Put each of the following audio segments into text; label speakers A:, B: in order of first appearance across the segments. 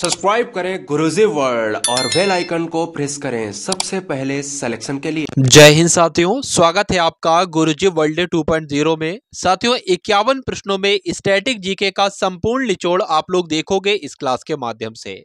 A: subscribe करें Guruji world और bell icon को प्रेस करें सबसे पहले सिलेक्शन के लिए जय हिंद साथियों स्वागत है आपका गुरुजी वर्ल्ड 2.0 में साथियों इक्यावन प्रश्नों में स्टैटिक जीके का संपूर्ण निचोड़ आप लोग देखोगे इस क्लास के माध्यम से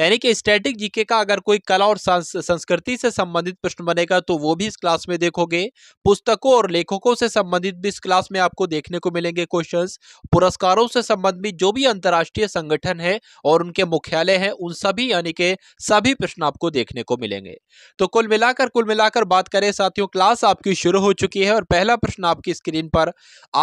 A: यानी कि स्टैटिक जीके का अगर कोई कला और संस्कृति से संबंधित प्रश्न बनेगा तो वो भी इस क्लास में देखोगे पुस्तकों और लेखकों से संबंधित भी इस क्लास में आपको देखने को मिलेंगे क्वेश्चन पुरस्कारों से संबंधित जो भी अंतर्राष्ट्रीय संगठन है और उनके मुख्यालय है उन सभी यानी के सभी प्रश्न आपको देखने को मिलेंगे तो कुल मिलाकर कुल मिलाकर बात करें साथियों क्लास आपकी शुरू हो चुकी है और पहला प्रश्न आपकी स्क्रीन पर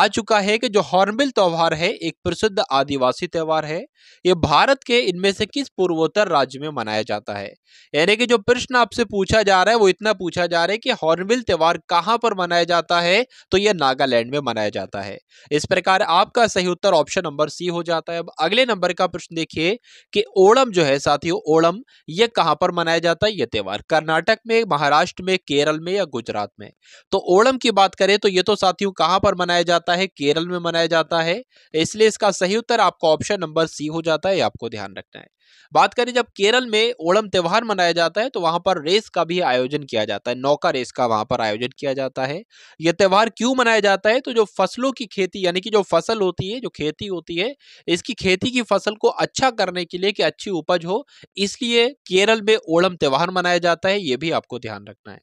A: आ चुका है कि जो हॉर्नबिल त्यौहार है एक प्रसिद्ध आदिवासी त्यौहार है ये भारत के इनमें से किस पूर्वोत्तर हर राज्य में मनाया जाता है यानी कि जो प्रश्न आपसे पूछा जा रहा है वो इतना पूछा जा रहा है कि हॉर्नबिल त्यौहार कहाँ पर मनाया जाता है तो यह नागालैंड में मनाया जाता है इस प्रकार आपका सही उत्तर ऑप्शन नंबर सी हो जाता है अब अगले नंबर का प्रश्न देखिए कि ओणम जो है साथियों ओणम यह कहाँ पर मनाया जाता है यह त्यौहार कर्नाटक में महाराष्ट्र में केरल में या गुजरात में तो ओणम की बात करें तो यह तो साथियों कहाँ पर मनाया जाता है केरल में मनाया जाता है इसलिए इसका सही उत्तर आपका ऑप्शन नंबर सी हो जाता है आपको ध्यान रखना है बात करें जब केरल में ओणम त्यौहार मनाया जाता है तो वहां पर रेस का भी आयोजन किया जाता है नौका रेस का वहां पर आयोजन किया जाता है यह त्यौहार क्यों मनाया जाता है तो जो फसलों की खेती यानी कि जो फसल होती है जो खेती होती है इसकी खेती की फसल को अच्छा करने के लिए कि अच्छी उपज हो इसलिए केरल में ओणम त्यौहार मनाया जाता है ये भी आपको ध्यान रखना है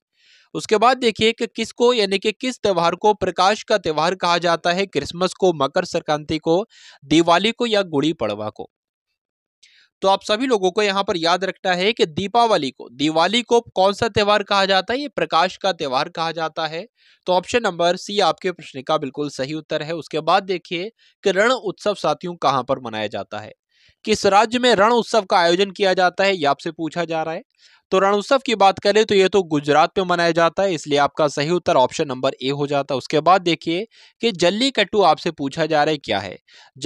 A: उसके बाद देखिए कि किसको यानी कि किस त्यौहार को प्रकाश का त्यौहार कहा जाता है क्रिसमस को मकर संक्रांति को दिवाली को या गुड़ी पड़वा को तो आप सभी लोगों को यहाँ पर याद रखना है कि दीपावली को दिवाली को कौन सा त्यौहार कहा जाता है ये प्रकाश का त्यौहार कहा जाता है तो ऑप्शन नंबर सी आपके प्रश्न का बिल्कुल सही उत्तर है उसके बाद देखिए कि रण उत्सव साथियों कहाँ पर मनाया जाता है किस राज्य में रण उत्सव का आयोजन किया जाता है ये आपसे पूछा जा रहा है तो रण उत्सव की बात करें तो ये तो गुजरात में मनाया जाता है इसलिए आपका सही उत्तर ऑप्शन नंबर ए हो जाता है उसके बाद देखिए कि जल्लीकट्टू आपसे पूछा जा रहा है क्या है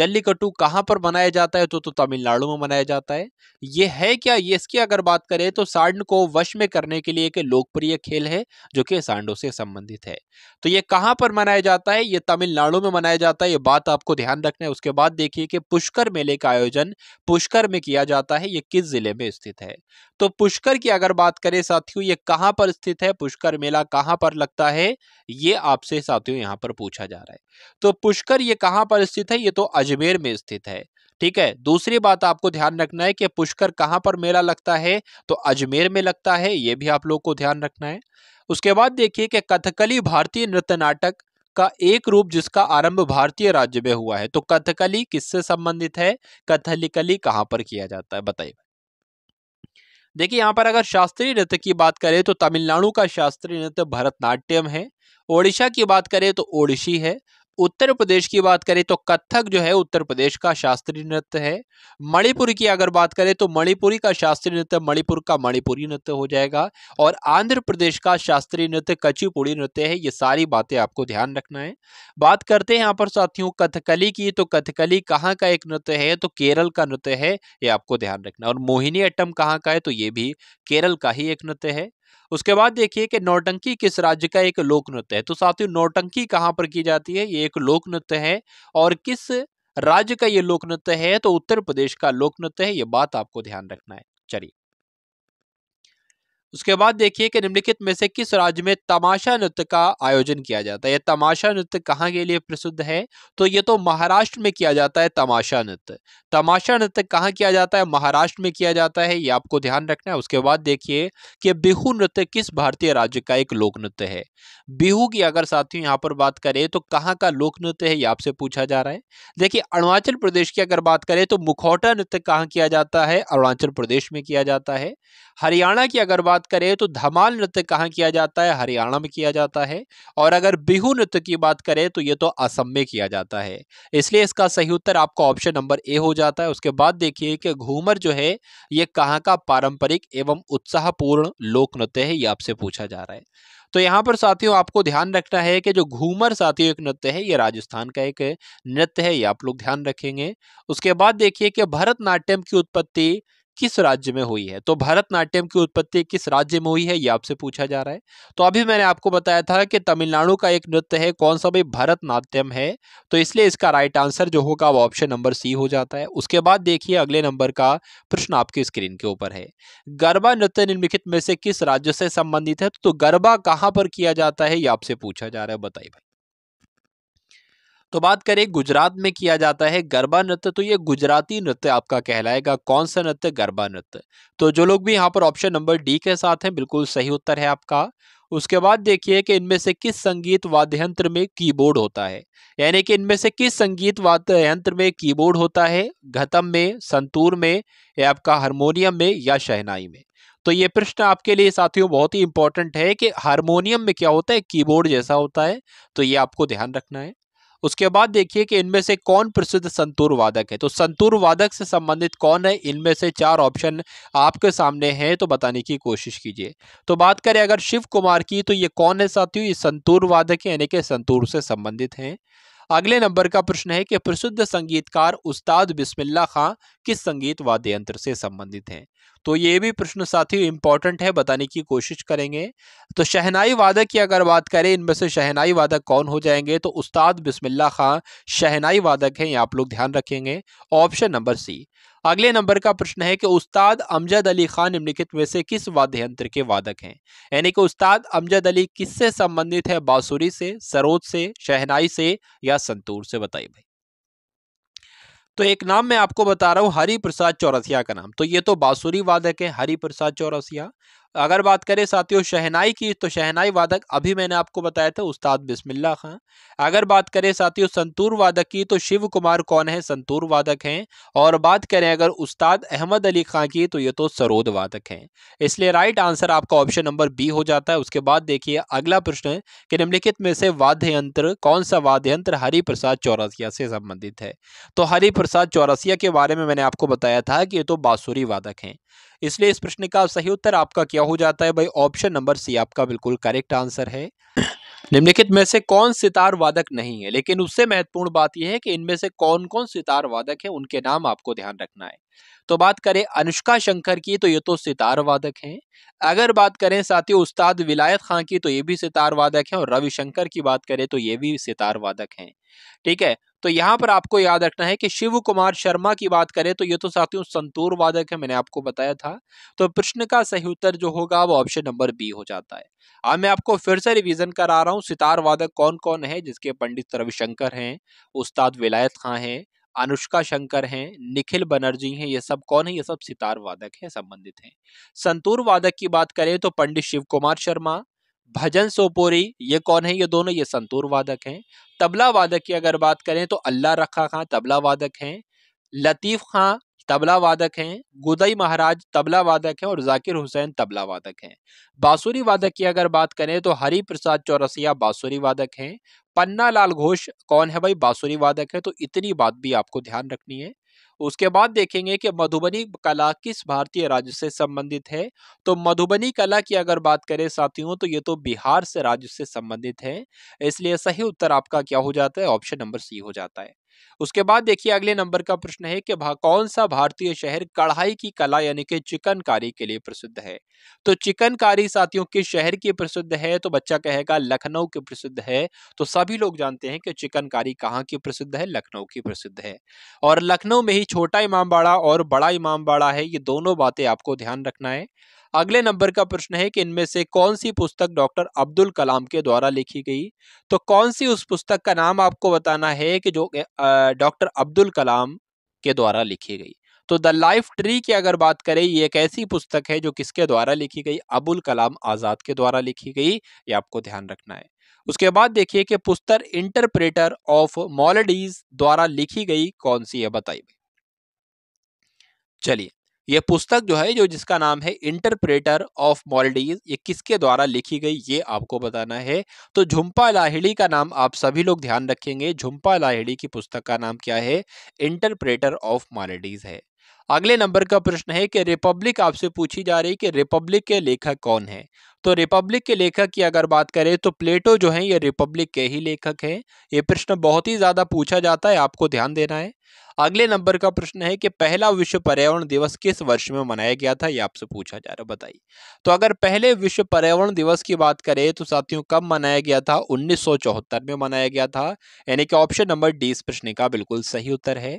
A: जल्लीकट्टू कहाँ पर मनाया जाता है तो, तो तमिलनाडु में मनाया जाता है ये है क्या ये इसकी अगर बात करें तो सांड को वश में करने के लिए एक लोकप्रिय खेल है जो कि सांडो से संबंधित है तो ये कहाँ पर मनाया जाता है ये तमिलनाडु में मनाया जाता है ये बात आपको ध्यान रखना है उसके बाद देखिए कि पुष्कर मेले का आयोजन पुष्कर में किया जाता है ये किस जिले में स्थित है तो पुष्कर की अगर बात करें साथियों ये कहाँ पर स्थित है पुष्कर मेला कहाँ पर लगता है ये आपसे साथियों यहाँ पर पूछा जा रहा है तो पुष्कर ये कहाँ पर स्थित है ये तो अजमेर में स्थित है ठीक है दूसरी बात आपको ध्यान रखना है कि पुष्कर कहाँ पर मेला लगता है तो अजमेर में लगता है ये भी आप लोग को ध्यान रखना है उसके बाद देखिए कि कथकली भारतीय नृत्य नाटक का एक रूप जिसका आरंभ भारतीय राज्य में हुआ है तो कथकली किससे संबंधित है कथकली कहां पर किया जाता है बताइए देखिए यहाँ पर अगर शास्त्रीय नृत्य की बात करें तो तमिलनाडु का शास्त्रीय नृत्य भरतनाट्यम है ओडिशा की बात करें तो ओडिशी है उत्तर प्रदेश की बात करें तो कथक जो है उत्तर प्रदेश का शास्त्रीय नृत्य है मणिपुर की अगर बात करें तो मणिपुरी का शास्त्रीय नृत्य मणिपुर का मणिपुरी नृत्य हो जाएगा और आंध्र प्रदेश का शास्त्रीय नृत्य कचीपुड़ी नृत्य है ये सारी बातें आपको ध्यान रखना है बात करते हैं यहाँ पर साथियों कथकली की तो कथकली कहाँ का एक नृत्य है तो केरल का नृत्य है ये आपको ध्यान रखना और मोहिनी अट्टम कहाँ का है तो ये भी केरल का ही एक नृत्य है उसके बाद देखिए कि नौटंकी किस राज्य का एक लोक नृत्य है तो साथियों नौटंकी कहाँ पर की जाती है ये एक लोक नृत्य है और किस राज्य का ये लोक नृत्य है तो उत्तर प्रदेश का लोक नृत्य है ये बात आपको ध्यान रखना है चलिए उसके बाद देखिए कि निम्नलिखित में से किस राज्य में तमाशा नृत्य का आयोजन किया जाता है यह तमाशा नृत्य कहाँ के लिए प्रसिद्ध है तो ये तो महाराष्ट्र में किया जाता है तमाशा नृत्य तमाशा नृत्य कहाँ किया जाता है महाराष्ट्र में किया जाता है ये आपको ध्यान रखना है उसके बाद देखिए कि बिहू नृत्य किस भारतीय राज्य का एक लोक नृत्य है बिहू की अगर साथियों यहाँ पर बात करें तो कहाँ का लोक नृत्य है ये आपसे पूछा जा रहा है देखिए अरुणाचल प्रदेश की अगर बात करें तो मुखौटा नृत्य कहाँ किया जाता है अरुणाचल प्रदेश में किया जाता है हरियाणा की अगर बात बात करें तो धमाल नृत्य कहाँ किया जाता है हरियाणा में किया जाता है और अगर बिहू नृत्य की बात करें तो ये तो असम में किया जाता है इसलिए इसका सही उत्तर आपका ऑप्शन नंबर ए हो जाता है उसके बाद देखिए कि घूमर जो है ये कहाँ का पारंपरिक एवं उत्साहपूर्ण लोक नृत्य है ये आपसे पूछा जा रहा है तो यहाँ पर साथियों आपको ध्यान रखना है कि जो घूमर साथियों एक नृत्य है ये राजस्थान का एक नृत्य है ये आप लोग ध्यान रखेंगे उसके बाद देखिए कि भरतनाट्यम की उत्पत्ति किस राज्य में हुई है तो भरतनाट्यम की उत्पत्ति किस राज्य में हुई है ये आपसे पूछा जा रहा है तो अभी मैंने आपको बताया था कि तमिलनाडु का एक नृत्य है कौन सा भाई भरतनाट्यम है तो इसलिए इसका राइट आंसर जो होगा वो ऑप्शन नंबर सी हो जाता है उसके बाद देखिए अगले नंबर का प्रश्न आपकी स्क्रीन के ऊपर है गरबा नृत्य निम्नलिखित में से किस राज्य से संबंधित है तो गरबा कहाँ पर किया जाता है ये आपसे पूछा जा रहा है बताइए भाई तो बात करें गुजरात में किया जाता है गरबा नृत्य तो ये गुजराती नृत्य आपका कहलाएगा कौन सा नृत्य गरबा नृत्य तो जो लोग भी यहाँ पर ऑप्शन नंबर डी के साथ हैं बिल्कुल सही उत्तर है आपका उसके बाद देखिए कि इनमें से किस संगीत वाद्य यंत्र में कीबोर्ड होता है यानी कि इनमें से किस संगीत वाद्य यंत्र में कीबोर्ड होता है घतम में संतूर में या आपका हारमोनियम में या शहनाई में तो ये प्रश्न आपके लिए साथियों बहुत ही इंपॉर्टेंट है कि हारमोनियम में क्या होता है कीबोर्ड जैसा होता है तो ये आपको ध्यान रखना है उसके बाद देखिए कि इनमें से कौन प्रसिद्ध संतूर वादक है तो संतूर वादक से संबंधित कौन है इनमें से चार ऑप्शन आपके सामने हैं तो बताने की कोशिश कीजिए तो बात करें अगर शिव कुमार की तो ये कौन है साथियों ये संतूर वादक यानी कि संतूर से संबंधित हैं अगले नंबर का प्रश्न है कि प्रसिद्ध संगीतकार उस्ताद बिस्मिल्ला खां किस संगीत वाद्य यंत्र से संबंधित हैं तो ये भी प्रश्न साथी इम्पॉर्टेंट है बताने की कोशिश करेंगे तो शहनाई वादक की अगर बात करें इनमें से शहनाई वादक कौन हो जाएंगे तो उस्ताद बिस्मिल्ला खां शहनाई वादक हैं ये आप लोग ध्यान रखेंगे ऑप्शन नंबर सी अगले नंबर का प्रश्न है कि उस्ताद अमजद अली खान निम्नलिखित में से किस वाद्य यंत्र के वादक हैं यानी कि उस्ताद अमजद अली किससे संबंधित है बांसुरी से सरोद से शहनाई से या संतूर से बताइए भाई तो एक नाम मैं आपको बता रहा हूँ हरि प्रसाद चौरसिया का नाम तो ये तो बांसुरी वादक है हरि प्रसाद चौरसिया अगर बात करें साथियों शहनाई की तो शहनाई वादक अभी मैंने आपको बताया था उस्ताद बिस्मिल्ला खां अगर बात करें साथियों संतूर वादक की तो शिव कुमार कौन है संतूर वादक हैं और बात करें अगर उस्ताद अहमद अली खां की तो ये तो सरोद वादक हैं इसलिए राइट आंसर आपका ऑप्शन नंबर बी हो जाता है उसके बाद देखिए अगला प्रश्न कि निम्नलिखित में से वाद्य यंत्र कौन सा वाद्य यंत्र हरिप्रसाद चौरसिया से संबंधित है तो हरिप्रसाद चौरसिया के बारे में मैंने आपको बताया था कि ये तो बासुरी वादक हैं इसलिए इस प्रश्न का सही उत्तर आपका क्या क्या हो जाता है भाई ऑप्शन नंबर सी आपका बिल्कुल करेक्ट आंसर है निम्नलिखित में से कौन सितार वादक नहीं है लेकिन उससे महत्वपूर्ण बात यह है कि इनमें से कौन कौन सितार वादक है उनके नाम आपको ध्यान रखना है तो बात करें अनुष्का शंकर की तो ये तो सितार वादक हैं अगर बात करें साथ ही उस्ताद विलायत खां की तो ये भी सितार वादक हैं और रविशंकर की बात करें तो ये भी सितार वादक हैं ठीक है तो यहाँ पर आपको याद रखना है कि शिव कुमार शर्मा की बात करें तो ये तो साथियों संतूर वादक है मैंने आपको बताया था तो प्रश्न का सही उत्तर जो होगा वो ऑप्शन नंबर बी हो जाता है अब मैं आपको फिर से रिवीजन करा रहा हूँ सितार वादक कौन कौन है जिसके पंडित रविशंकर हैं उस्ताद विलायत खां हैं अनुष्का शंकर हैं निखिल बनर्जी हैं ये सब कौन है ये सब सितार वादक है संबंधित हैं संतूर वादक की बात करें तो पंडित शिव कुमार शर्मा भजन सोपोरी ये कौन है ये दोनों ये संतूर वादक हैं तबला वादक की अगर बात करें तो अल्लाह रखा खां तबला वादक हैं लतीफ़ खां तबला वादक हैं गुदई महाराज तबला वादक हैं और जाकिर हुसैन तबला वादक हैं बाँसुरी वादक की अगर बात करें तो हरि प्रसाद चौरसिया बाँसुरी वादक हैं पन्ना लाल घोष कौन है भाई बाँसुरी वादक है तो इतनी बात भी आपको ध्यान रखनी है उसके बाद देखेंगे कि मधुबनी कला किस भारतीय राज्य से संबंधित है तो मधुबनी कला की अगर बात करें साथियों तो ये तो बिहार से राज्य से संबंधित है इसलिए सही उत्तर आपका क्या हो जाता है ऑप्शन नंबर सी हो जाता है उसके बाद देखिए अगले नंबर का प्रश्न है कि कौन सा भारतीय शहर कढ़ाई की कला यानी कि चिकनकारी के लिए प्रसिद्ध है तो चिकनकारी साथियों किस शहर की प्रसिद्ध है तो बच्चा कहेगा लखनऊ की प्रसिद्ध है तो सभी लोग जानते हैं कि चिकनकारी कहाँ की प्रसिद्ध है लखनऊ की प्रसिद्ध है और लखनऊ में ही छोटा इमामबाड़ा और बड़ा इमामबाड़ा है ये दोनों बातें आपको ध्यान रखना है अगले नंबर का प्रश्न है कि इनमें से कौन सी पुस्तक डॉक्टर अब्दुल कलाम के द्वारा लिखी गई तो कौन सी उस पुस्तक का नाम आपको बताना है कि जो डॉक्टर अब्दुल कलाम के द्वारा लिखी गई तो द लाइफ ट्री की अगर बात करें ये एक ऐसी पुस्तक है जो किसके द्वारा लिखी गई अबुल कलाम आज़ाद के द्वारा लिखी गई ये आपको ध्यान रखना है उसके बाद देखिए कि पुस्तक इंटरप्रेटर ऑफ मॉलडीज द्वारा लिखी गई कौन सी है बताइए चलिए यह पुस्तक जो है जो जिसका नाम है इंटरप्रेटर ऑफ मॉलडीज ये किसके द्वारा लिखी गई ये आपको बताना है तो झुम्पा लाहिड़ी का नाम आप सभी लोग ध्यान रखेंगे झुम्पा लाहिड़ी की पुस्तक का नाम क्या है इंटरप्रेटर ऑफ मॉलडीज है अगले नंबर का प्रश्न है कि रिपब्लिक आपसे पूछी जा रही कि रिपब्लिक के लेखक कौन है तो रिपब्लिक के लेखक की अगर बात करें तो प्लेटो जो है ये रिपब्लिक के ही लेखक है ये प्रश्न बहुत ही ज़्यादा पूछा जाता है आपको ध्यान देना है अगले नंबर का प्रश्न है कि पहला विश्व पर्यावरण दिवस किस वर्ष में मनाया गया था यह आपसे पूछा जा रहा बताइए तो अगर पहले विश्व पर्यावरण दिवस की बात करें तो साथियों कब मनाया गया था उन्नीस में मनाया गया था यानी कि ऑप्शन नंबर डी इस प्रश्न का बिल्कुल सही उत्तर है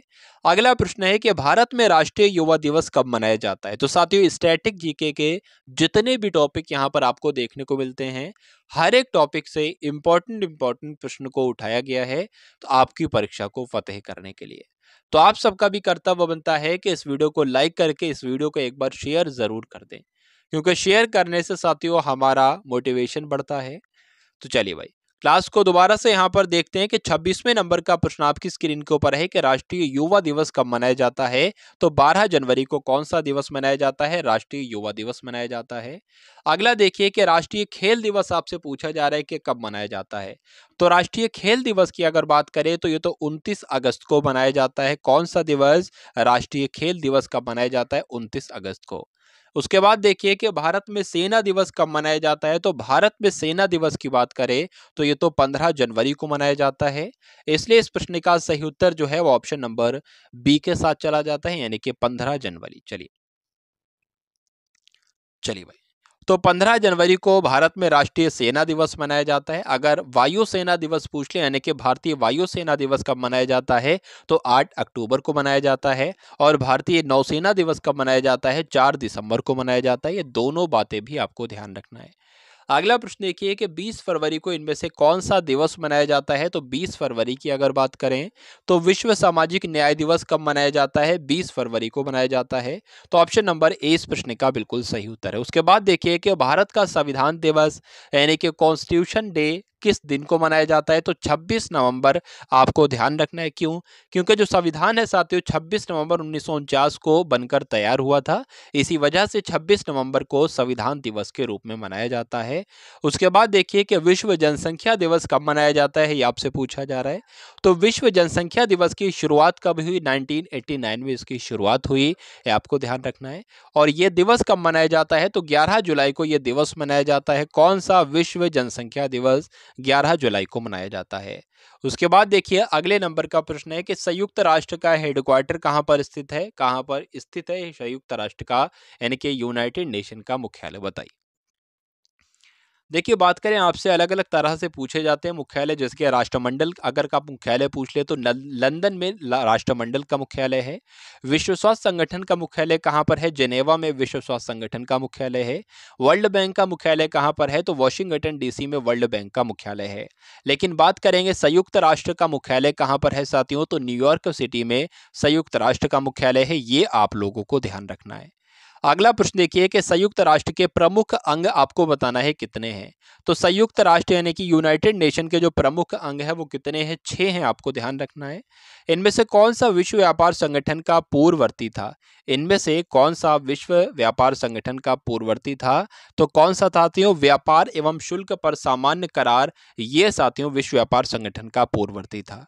A: अगला प्रश्न है कि भारत में राष्ट्रीय युवा दिवस कब मनाया जाता है तो साथियों स्टैटिक जीके के जितने भी टॉपिक यहाँ पर आपको देखने को मिलते हैं हर एक टॉपिक से इम्पोर्टेंट इम्पोर्टेंट प्रश्न को उठाया गया है तो आपकी परीक्षा को फतेह करने के लिए तो आप सबका भी कर्तव्य बनता है कि इस वीडियो को लाइक करके इस वीडियो को एक बार शेयर ज़रूर कर दें क्योंकि शेयर करने से साथियों हमारा मोटिवेशन बढ़ता है तो चलिए भाई क्लास को दोबारा से यहाँ पर देखते हैं कि 26वें नंबर का प्रश्न आपकी स्क्रीन के ऊपर है कि राष्ट्रीय युवा दिवस कब मनाया जाता है तो 12 जनवरी को कौन सा दिवस मनाया जाता है राष्ट्रीय युवा दिवस मनाया जाता है अगला देखिए कि राष्ट्रीय खेल दिवस आपसे पूछा जा रहा है कि कब मनाया जाता है तो राष्ट्रीय खेल दिवस की अगर बात करें तो ये तो उनतीस अगस्त को मनाया जाता है कौन सा दिवस राष्ट्रीय खेल दिवस कब मनाया जाता है उनतीस अगस्त को उसके बाद देखिए कि भारत में सेना दिवस कब मनाया जाता है तो भारत में सेना दिवस की बात करें तो ये तो 15 जनवरी को मनाया जाता है इसलिए इस प्रश्न का सही उत्तर जो है वो ऑप्शन नंबर बी के साथ चला जाता है यानी कि 15 जनवरी चलिए चलिए भाई तो 15 जनवरी को भारत में राष्ट्रीय सेना दिवस मनाया जाता है अगर वायुसेना दिवस पूछ लें यानी कि भारतीय वायुसेना दिवस कब मनाया जाता है तो 8 अक्टूबर को मनाया जाता है और भारतीय नौसेना दिवस कब मनाया जाता है 4 दिसंबर को मनाया जाता है ये दोनों बातें भी आपको ध्यान रखना है अगला प्रश्न देखिए कि 20 फरवरी को इनमें से कौन सा दिवस मनाया जाता है तो 20 फरवरी की अगर बात करें तो विश्व सामाजिक न्याय दिवस कब मनाया जाता है 20 फरवरी को मनाया जाता है तो ऑप्शन नंबर ए इस प्रश्न का बिल्कुल सही उत्तर है उसके बाद देखिए कि भारत का संविधान दिवस यानी कि कॉन्स्टिट्यूशन डे किस दिन को मनाया जाता है तो 26 नवंबर आपको ध्यान रखना है क्यों क्योंकि जो संविधान है साथियों 26 नवंबर उन्नीस को बनकर तैयार हुआ था इसी वजह से 26 नवंबर को संविधान दिवस के रूप में मनाया जाता है उसके बाद देखिए कि विश्व जनसंख्या दिवस कब मनाया जाता है ये आपसे पूछा जा रहा है तो विश्व जनसंख्या दिवस की शुरुआत कब हुई नाइनटीन में इसकी शुरुआत हुई ये आपको ध्यान रखना है और ये दिवस कब मनाया जाता है तो ग्यारह जुलाई को ये दिवस मनाया जाता है कौन सा विश्व जनसंख्या दिवस 11 जुलाई को मनाया जाता है उसके बाद देखिए अगले नंबर का प्रश्न है कि संयुक्त राष्ट्र का हेडक्वार्टर कहाँ पर स्थित है कहाँ पर स्थित है संयुक्त राष्ट्र का यानी कि यूनाइटेड नेशन का मुख्यालय बताइए देखिए बात करें आपसे अलग अलग तरह से पूछे जाते हैं मुख्यालय जिसके राष्ट्रमंडल अगर का मुख्यालय पूछ ले तो लंदन में राष्ट्रमंडल का मुख्यालय है विश्व स्वास्थ्य संगठन का मुख्यालय कहाँ पर है जेनेवा में विश्व स्वास्थ्य संगठन का मुख्यालय है वर्ल्ड बैंक का मुख्यालय कहाँ पर है तो वॉशिंगटन डीसी में वर्ल्ड बैंक का मुख्यालय है लेकिन बात करेंगे संयुक्त राष्ट्र का मुख्यालय कहाँ पर है साथियों तो न्यूयॉर्क सिटी में संयुक्त राष्ट्र का मुख्यालय है ये आप लोगों को ध्यान रखना है अगला प्रश्न देखिए कि संयुक्त राष्ट्र के प्रमुख अंग आपको बताना है कितने हैं तो संयुक्त राष्ट्र यानी कि यूनाइटेड नेशन के जो प्रमुख अंग है वो कितने हैं छः हैं आपको ध्यान रखना है इनमें से कौन सा विश्व व्यापार संगठन का पूर्ववर्ती था इनमें से कौन सा विश्व व्यापार संगठन का पूर्ववर्ती था तो कौन सा साथियों व्यापार एवं शुल्क पर सामान्य करार ये साथियों विश्व व्यापार संगठन का पूर्ववर्ती था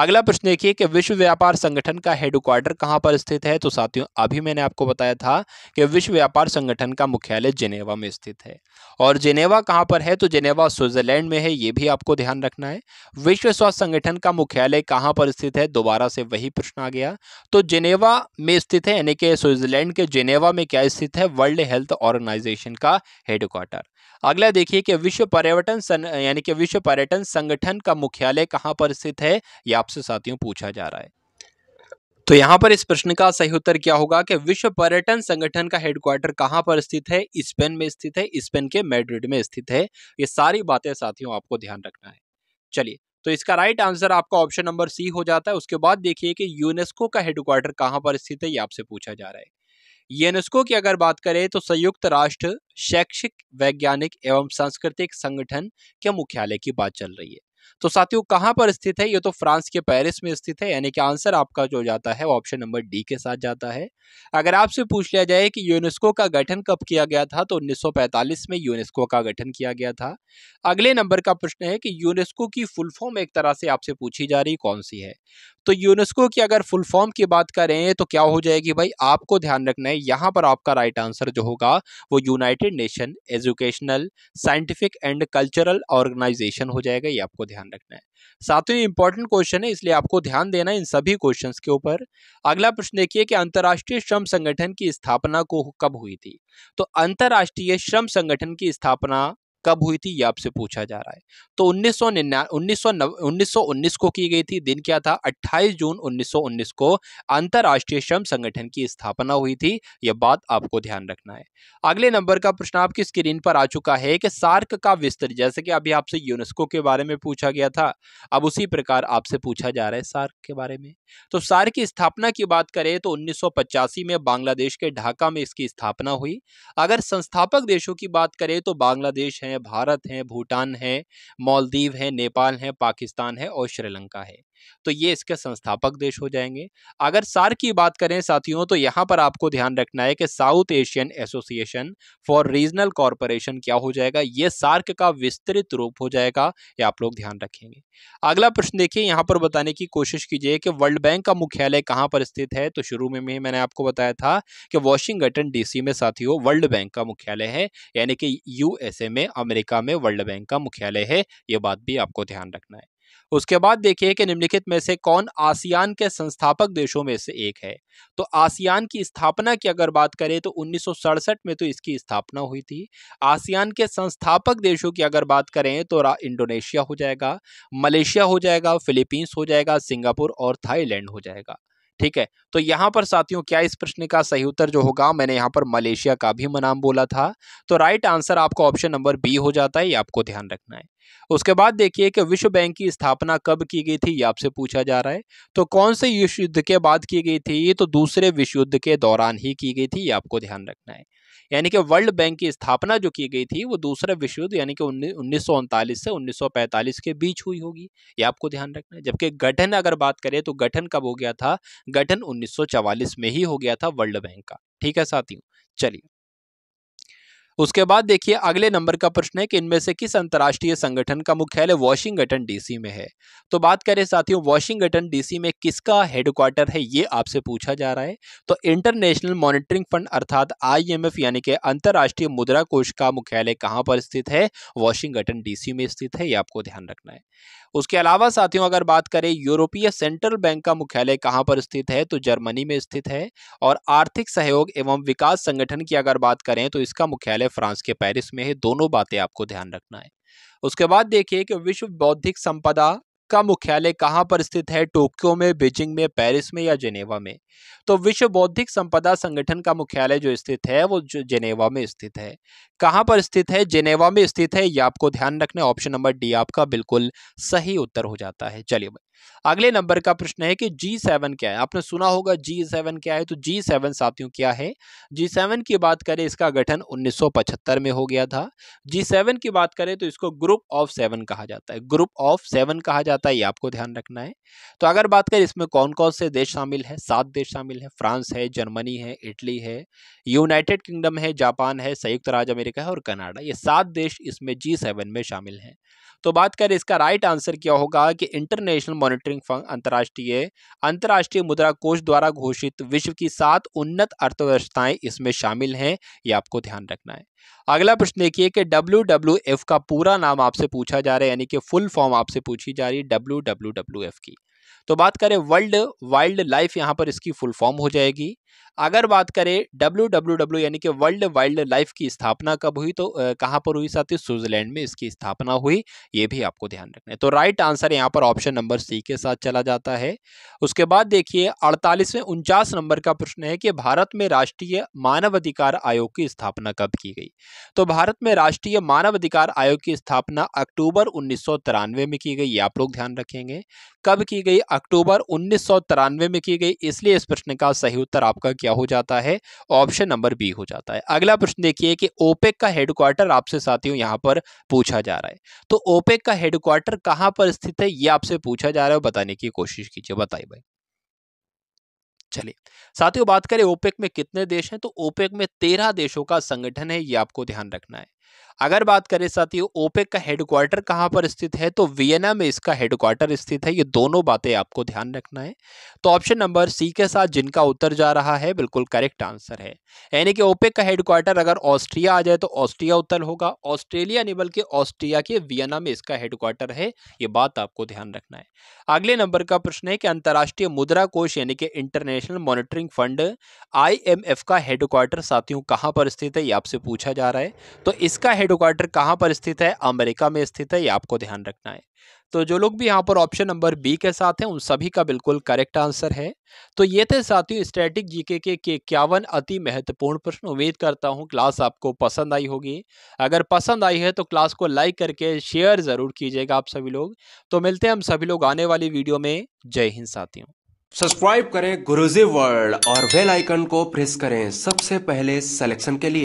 A: अगला प्रश्न देखिए कि विश्व व्यापार संगठन का हेडक्वार्टर कहाँ पर स्थित है तो साथियों अभी मैंने आपको बताया था कि विश्व व्यापार संगठन का मुख्यालय जेनेवा में स्थित है और जेनेवा कहाँ पर है तो जेनेवा स्विट्जरलैंड में है ये भी आपको ध्यान रखना है विश्व स्वास्थ्य संगठन का मुख्यालय कहाँ पर स्थित है दोबारा से वही प्रश्न आ गया तो जेनेवा में स्थित है यानी कि स्विट्जरलैंड के जेनेवा में क्या स्थित है वर्ल्ड हेल्थ ऑर्गेनाइजेशन का हेडक्वार्टर अगला देखिए कि विश्व पर्यटन यानी कि विश्व पर्यटन संगठन का मुख्यालय कहाँ पर स्थित है ये आपसे साथियों पूछा जा रहा है तो यहाँ पर इस प्रश्न का सही उत्तर क्या होगा कि विश्व पर्यटन संगठन का हेडक्वार्टर कहाँ पर स्थित है स्पेन में स्थित है स्पेन के मेड्रिड में स्थित है ये सारी बातें साथियों आपको ध्यान रखना है चलिए तो इसका राइट आंसर आपका ऑप्शन नंबर सी हो जाता है उसके बाद देखिए कि यूनेस्को का हेडक्वार्टर कहाँ पर स्थित है ये आपसे पूछा जा रहा है यूनेस्को की अगर बात करें तो संयुक्त राष्ट्र शैक्षिक वैज्ञानिक एवं सांस्कृतिक संगठन के मुख्यालय की बात चल रही है तो साथियों कहां पर स्थित है ये तो फ्रांस के पेरिस में स्थित है यानी कि आंसर आपका जो जाता है वो ऑप्शन नंबर डी के साथ जाता है अगर आपसे पूछ लिया जाए कि यूनेस्को का गठन कब किया गया था तो 1945 में यूनेस्को का गठन किया गया था अगले नंबर का प्रश्न है कि यूनेस्को की फुल फॉर्म एक तरह से आपसे पूछी जा रही कौन सी है तो यूनेस्को की अगर फुल फॉर्म की बात करें तो क्या हो जाएगी भाई आपको ध्यान रखना है यहाँ पर आपका राइट आंसर जो होगा वो United Nation Educational Scientific and Cultural Organization हो जाएगा ये आपको ध्यान रखना है सातवें इंपॉर्टेंट क्वेश्चन है इसलिए आपको ध्यान देना है इन सभी क्वेश्चंस के ऊपर अगला प्रश्न देखिए कि अंतर्राष्ट्रीय श्रम संगठन की स्थापना को कब हुई थी तो अंतर्राष्ट्रीय श्रम संगठन की स्थापना कब हुई थी ये आपसे पूछा जा रहा है तो उन्नीस सौ उन्नीस उन्नीस को की गई थी दिन क्या था 28 जून 1919 को अंतरराष्ट्रीय श्रम संगठन की स्थापना हुई थी यह बात आपको ध्यान रखना है अगले नंबर का प्रश्न आपकी स्क्रीन पर आ चुका है कि सार्क का विस्तर जैसे कि अभी आपसे यूनेस्को के बारे में पूछा गया था अब उसी प्रकार आपसे पूछा जा रहा है सार्क के बारे में तो सार्क की स्थापना की बात करें तो उन्नीस में बांग्लादेश के ढाका में इसकी स्थापना हुई अगर संस्थापक देशों की बात करें तो बांग्लादेश है हैं भारत हैं भूटान है मालदीव है नेपाल है पाकिस्तान है और श्रीलंका है तो ये इसके संस्थापक देश हो जाएंगे अगर सार की बात करें साथियों तो यहाँ पर आपको ध्यान रखना है कि South Asian Association for Regional Corporation क्या हो जाएगा ये सार्क का विस्तृत रूप हो जाएगा ये आप लोग ध्यान रखेंगे अगला प्रश्न देखिए यहाँ पर बताने की कोशिश कीजिए कि वर्ल्ड बैंक का मुख्यालय कहाँ पर स्थित है तो शुरू में ही मैंने आपको बताया था कि वॉशिंगटन डीसी में साथियों वर्ल्ड बैंक का मुख्यालय है यानी कि यूएसए में अमेरिका में वर्ल्ड बैंक का मुख्यालय है ये बात भी आपको ध्यान रखना है उसके बाद देखिए कि निम्नलिखित में से कौन आसियान के संस्थापक देशों में से एक है तो आसियान की स्थापना की अगर बात करें तो उन्नीस में तो इसकी स्थापना हुई थी आसियान के संस्थापक देशों की अगर बात करें तो इंडोनेशिया हो जाएगा मलेशिया हो जाएगा फिलीपींस हो जाएगा सिंगापुर और थाईलैंड हो जाएगा ठीक है तो यहाँ पर साथियों क्या इस प्रश्न का सही उत्तर जो होगा मैंने यहाँ पर मलेशिया का भी नाम बोला था तो राइट आंसर आपका ऑप्शन नंबर बी हो जाता है ये आपको ध्यान रखना है उसके बाद देखिए कि विश्व बैंक की स्थापना कब की गई थी ये आपसे पूछा जा रहा है तो कौन से विश्व युद्ध के बाद की गई थी ये तो दूसरे विश्व युद्ध के दौरान ही की गई थी ये आपको ध्यान रखना है यानी कि वर्ल्ड बैंक की स्थापना जो की गई थी वो दूसरा विश्व युद्ध यानी कि उन्नीस से 1945 के बीच हुई होगी ये आपको ध्यान रखना है जबकि गठन अगर बात करें तो गठन कब हो गया था गठन 1944 में ही हो गया था वर्ल्ड बैंक का ठीक है साथियों चलिए उसके बाद देखिए अगले नंबर का प्रश्न है कि इनमें से किस अंतर्राष्ट्रीय संगठन का मुख्यालय वॉशिंगटन डीसी में है तो बात करें साथियों वॉशिंगटन डीसी में किसका हेडक्वार्टर है ये आपसे पूछा जा रहा है तो इंटरनेशनल मॉनिटरिंग फंड अर्थात आईएमएफ यानी कि अंतर्राष्ट्रीय मुद्रा कोष का मुख्यालय कहाँ पर स्थित है वॉशिंगटन डीसी में स्थित है ये आपको ध्यान रखना है उसके अलावा साथियों अगर बात करें यूरोपीय सेंट्रल बैंक का मुख्यालय कहाँ पर स्थित है तो जर्मनी में स्थित है और आर्थिक सहयोग एवं विकास संगठन की अगर बात करें तो इसका मुख्यालय कार्यालय फ्रांस के पेरिस में है दोनों बातें आपको ध्यान रखना है उसके बाद देखिए कि विश्व बौद्धिक संपदा का मुख्यालय कहाँ पर स्थित है टोक्यो में बीजिंग में पेरिस में या जेनेवा में तो विश्व बौद्धिक संपदा संगठन का मुख्यालय जो स्थित है वो जो जेनेवा में स्थित है कहाँ पर स्थित है जेनेवा में स्थित है ये आपको ध्यान रखना ऑप्शन नंबर डी आपका बिल्कुल सही उत्तर हो जाता है चलिए भाई अगले नंबर का प्रश्न है कि G7 क्या है आपने सुना होगा G7 क्या है तो G7 साथियों क्या है G7 की बात करें इसका गठन 1975 में हो गया था G7 की बात करें तो इसको ग्रुप ऑफ सेवन कहा जाता है ग्रुप ऑफ सेवन कहा जाता है ये आपको ध्यान रखना है तो अगर बात करें इसमें कौन कौन से देश शामिल है सात देश शामिल है फ्रांस है जर्मनी है इटली है यूनाइटेड किंगडम है जापान है संयुक्त राज्य अमेरिका है और कनाडा ये सात देश इसमें जी में शामिल है तो बात करें इसका राइट आंसर क्या होगा कि इंटरनेशनल मॉनिटरिंग फंड अंतर्राष्ट्रीय अंतर्राष्ट्रीय मुद्रा कोष द्वारा घोषित विश्व की सात उन्नत अर्थव्यवस्थाएं इसमें शामिल हैं ये आपको ध्यान रखना है अगला प्रश्न देखिए कि डब्ल्यू का पूरा नाम आपसे पूछा जा रहा है यानी कि फुल फॉर्म आपसे पूछी जा रही है डब्ल्यू डब्ल्यू डब्ल्यू एफ की तो बात करें वर्ल्ड वाइल्ड लाइफ यहाँ पर इसकी फुल फॉर्म हो जाएगी अगर बात करें डब्ल्यू डब्ल्यू डब्ल्यू यानी कि वर्ल्ड वाइल्ड लाइफ की स्थापना कब हुई तो कहाँ पर हुई साथी स्विट्जरलैंड में इसकी स्थापना हुई ये भी आपको ध्यान रखना है तो राइट आंसर यहाँ पर ऑप्शन नंबर सी के साथ चला जाता है उसके बाद देखिए अड़तालीसवें उनचास नंबर का प्रश्न है कि भारत में राष्ट्रीय मानवाधिकार आयोग की स्थापना कब की गई तो भारत में राष्ट्रीय मानवाधिकार आयोग की स्थापना अक्टूबर उन्नीस में की गई ये आप लोग ध्यान रखेंगे कब की गई अक्टूबर उन्नीस में की गई इसलिए इस प्रश्न का सही उत्तर आप आपका क्या हो जाता है ऑप्शन नंबर बी हो जाता है अगला प्रश्न देखिए कि ओपेक का हेडक्वार्टर आपसे साथियों यहाँ पर पूछा जा रहा है तो ओपेक का हेडक्वार्टर कहाँ पर स्थित है ये आपसे पूछा जा रहा है बताने की कोशिश कीजिए बताइए भाई चलिए साथियों बात करें ओपेक में कितने देश हैं तो ओपेक में तेरह देशों का संगठन है ये आपको ध्यान रखना है अगर बात करें साथियों ओपेक का हेडक्वार्टर कहाँ पर स्थित है तो वियना में इसका हेडक्वार्टर स्थित है ये दोनों बातें आपको ध्यान रखना है तो ऑप्शन नंबर सी के साथ जिनका उत्तर जा रहा है बिल्कुल करेक्ट आंसर है यानी कि ओपेक का हेडक्वार्टर अगर ऑस्ट्रिया आ जाए तो ऑस्ट्रिया उत्तर होगा ऑस्ट्रेलिया नहीं बल्कि ऑस्ट्रिया के वियना में इसका हेडक्वार्टर है ये बात आपको ध्यान रखना है अगले नंबर का प्रश्न है कि अंतर्राष्ट्रीय मुद्रा कोष यानी कि इंटरनेशनल मॉनिटरिंग फंड आई का हेडक्वार्टर साथियों कहाँ पर स्थित है ये आपसे पूछा जा रहा है तो इसका हेड क्वार्टर कहाँ पर स्थित है अमेरिका में स्थित है ये आपको ध्यान रखना है तो जो लोग भी यहाँ पर ऑप्शन नंबर बी के साथ हैं उन सभी का बिल्कुल करेक्ट आंसर है तो ये थे साथियों स्टैटिक जीके के इक्यावन अति महत्वपूर्ण प्रश्न उम्मीद करता हूँ क्लास आपको पसंद आई होगी अगर पसंद आई है तो क्लास को लाइक करके शेयर ज़रूर कीजिएगा आप सभी लोग तो मिलते हैं हम सभी लोग आने वाली वीडियो में जय हिंद साथियों सब्सक्राइब करें गुरुजी वर्ल्ड और बेल आइकन को प्रेस करें सबसे पहले सिलेक्शन के लिए